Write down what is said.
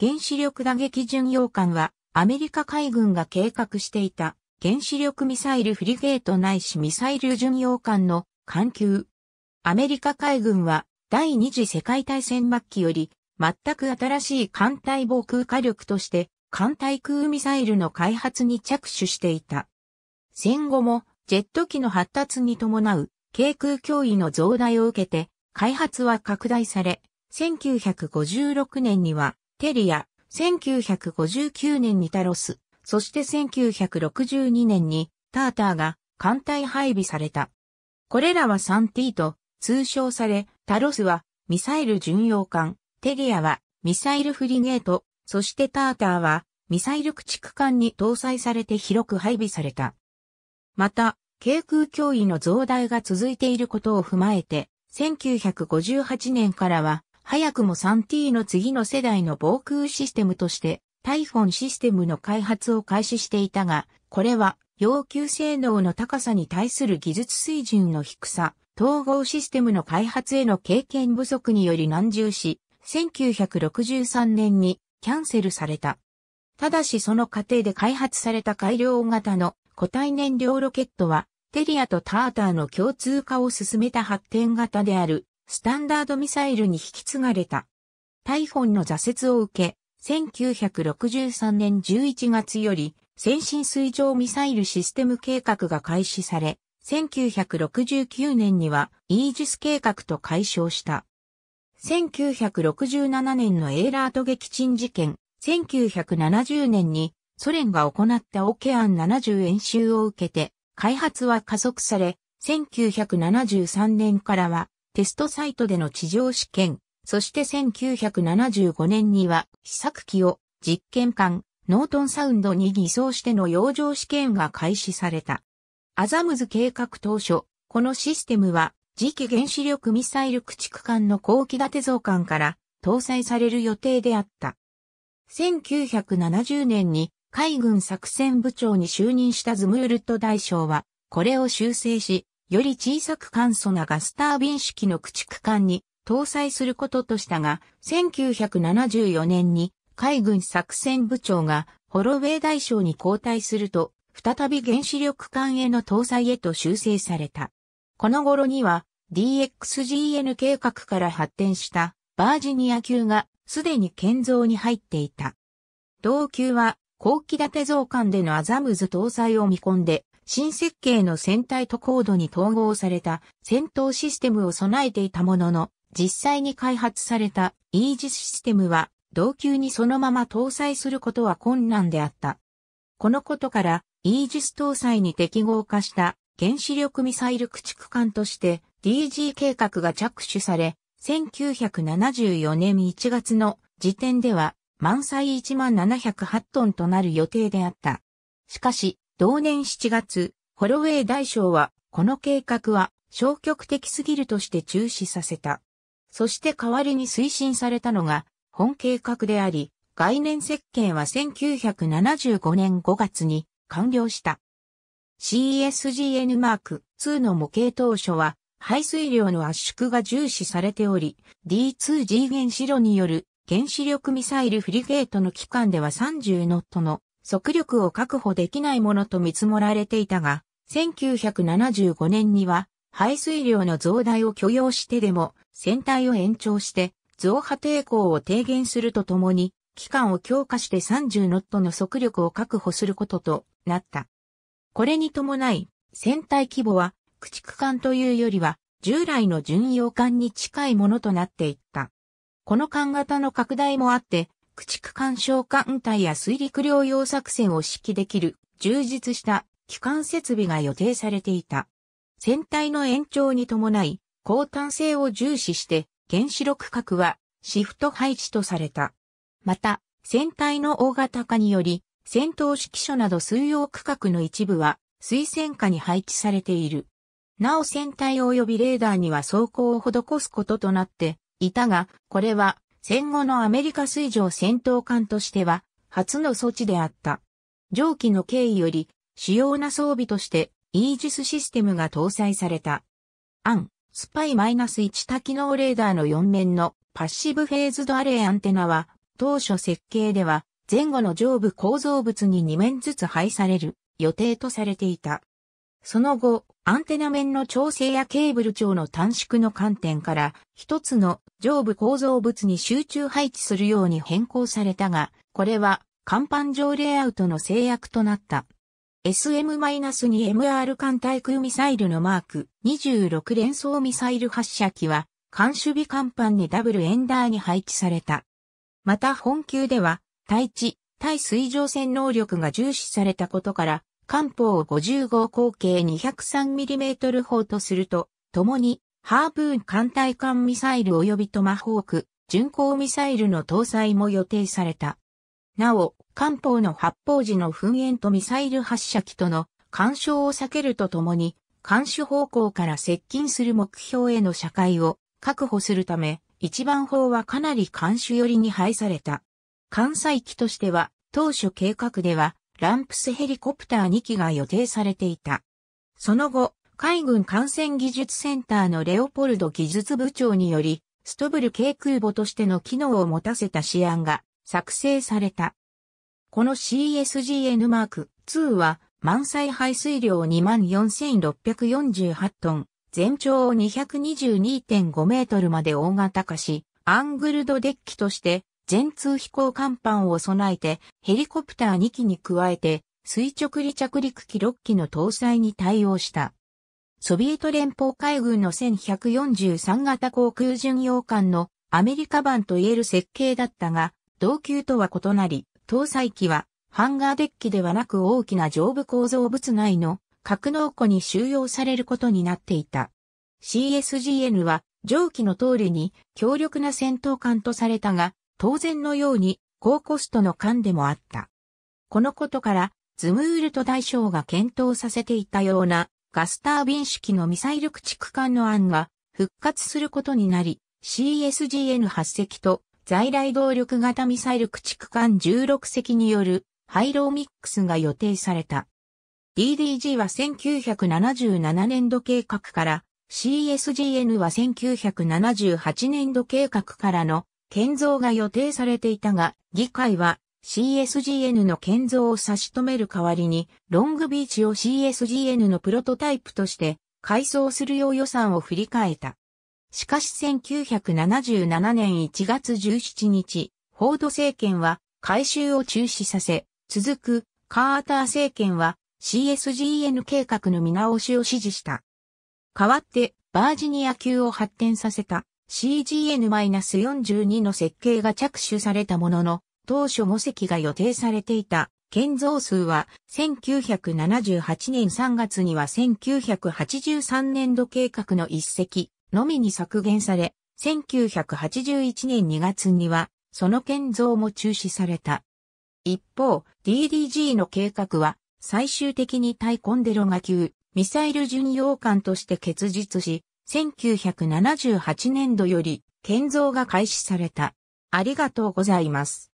原子力打撃巡洋艦は、アメリカ海軍が計画していた、原子力ミサイルフリゲートないしミサイル巡洋艦の艦級。アメリカ海軍は、第二次世界大戦末期より、全く新しい艦隊防空火力として、艦隊空ミサイルの開発に着手していた。戦後も、ジェット機の発達に伴う、軽空脅威の増大を受けて、開発は拡大され、1956年には、テリア、1959年にタロス、そして1962年にターターが艦隊配備された。これらは 3T と通称され、タロスはミサイル巡洋艦、テリアはミサイルフリゲート、そしてターターはミサイル駆逐艦に搭載されて広く配備された。また、軽空脅威の増大が続いていることを踏まえて、1958年からは早くも 3T の次の世代の防空システムとして、タイフォンシステムの開発を開始していたが、これは要求性能の高さに対する技術水準の低さ、統合システムの開発への経験不足により難重し、1963年にキャンセルされた。ただしその過程で開発された改良型の固体燃料ロケットは、テリアとターターの共通化を進めた発展型であるスタンダードミサイルに引き継がれた。タイフォンの挫折を受け、1963年11月より先進水上ミサイルシステム計画が開始され、1969年にはイージス計画と解消した。1967年のエーラート撃沈事件、1970年にソ連が行ったオケアン70演習を受けて開発は加速され、1973年からはテストサイトでの地上試験、そして1975年には試作機を実験艦ノートンサウンドに偽装しての洋上試験が開始された。アザムズ計画当初、このシステムは次期原子力ミサイル駆逐艦の後期立て造艦から搭載される予定であった。1970年に海軍作戦部長に就任したズムールト大将は、これを修正し、より小さく簡素なガスタービン式の駆逐艦に搭載することとしたが、1974年に海軍作戦部長がホロウェイ大将に交代すると、再び原子力艦への搭載へと修正された。この頃には DXGN 計画から発展したバージニア級がすでに建造に入っていた。同級は後期建て造艦でのアザムズ搭載を見込んで新設計の船体と高度に統合された戦闘システムを備えていたものの、実際に開発されたイージスシステムは、同級にそのまま搭載することは困難であった。このことから、イージス搭載に適合化した原子力ミサイル駆逐艦として DG 計画が着手され、1974年1月の時点では満載1万708トンとなる予定であった。しかし、同年7月、ホロウェイ大将は、この計画は消極的すぎるとして中止させた。そして代わりに推進されたのが、本計画であり、概念設計は1975年5月に完了した。CSGN マーク2の模型当初は、排水量の圧縮が重視されており、D2G 原子炉による原子力ミサイルフリゲートの機関では30ノットの速力を確保できないものと見積もられていたが、1975年には排水量の増大を許容してでも船体を延長して増波抵抗を低減するとともに、機関を強化して30ノットの速力を確保することとなった。これに伴い、船体規模は駆逐艦というよりは従来の巡洋艦に近いものとなっていった。この艦型の拡大もあって、駆逐艦哨艦隊や水陸両用作戦を指揮できる充実した機関設備が予定されていた。船体の延長に伴い、高端性を重視して原子力核はシフト配置とされた。また、船体の大型化により、戦闘指揮所など水用区画の一部は水戦下に配置されている。なお船体及びレーダーには走行を施すこととなっていたが、これは戦後のアメリカ水上戦闘艦としては、初の措置であった。上記の経緯より、主要な装備として、イージスシステムが搭載された。アン、スパイ -1 多機能レーダーの4面のパッシブフェーズドアレイアンテナは、当初設計では、前後の上部構造物に2面ずつ配される予定とされていた。その後、アンテナ面の調整やケーブル長の短縮の観点から、一つの上部構造物に集中配置するように変更されたが、これは、甲板上レイアウトの制約となった。SM-2MR 艦対空ミサイルのマーク26連装ミサイル発射機は、艦守備甲板にダブルエンダーに配置された。また本級では、対地、対水上戦能力が重視されたことから、漢方5 5号口径 203mm 砲とすると、共に、ハーブーン艦隊艦ミサイル及びトマホーク、巡航ミサイルの搭載も予定された。なお、漢方の発砲時の噴煙とミサイル発射機との干渉を避けるとともに、監視方向から接近する目標への社会を確保するため、一番砲はかなり監視寄りに配された。艦載機としては、当初計画では、ランプスヘリコプター2機が予定されていた。その後、海軍艦船技術センターのレオポルド技術部長により、ストブル軽空母としての機能を持たせた試案が作成された。この CSGN マーク2は満載排水量24,648トン、全長を222.5メートルまで大型化し、アングルドデッキとして全通飛行甲板を備えて、ヘリコプター2機に加えて、垂直離着陸機6機の搭載に対応した。ソビエト連邦海軍の1143型航空巡洋艦のアメリカ版といえる設計だったが、同級とは異なり、搭載機はハンガーデッキではなく大きな上部構造物内の格納庫に収容されることになっていた。CSGN は蒸気の通りに強力な戦闘艦とされたが、当然のように高コストの間でもあった。このことから、ズムールと大将が検討させていたようなガスタービン式のミサイル駆逐艦の案が復活することになり、CSGN8 隻と在来動力型ミサイル駆逐艦16隻によるハローミックスが予定された。DDG は1977年度計画から、CSGN は1978年度計画からの建造が予定されていたが、議会は CSGN の建造を差し止める代わりに、ロングビーチを CSGN のプロトタイプとして改装するよう予算を振り替えた。しかし1977年1月17日、フォード政権は改修を中止させ、続くカーター政権は CSGN 計画の見直しを指示した。代わってバージニア級を発展させた。CGN-42 の設計が着手されたものの、当初5隻が予定されていた建造数は1978年3月には1983年度計画の1隻のみに削減され、1981年2月にはその建造も中止された。一方、DDG の計画は最終的にタイコンデロが級ミサイル巡洋艦として結実し、1978年度より建造が開始された。ありがとうございます。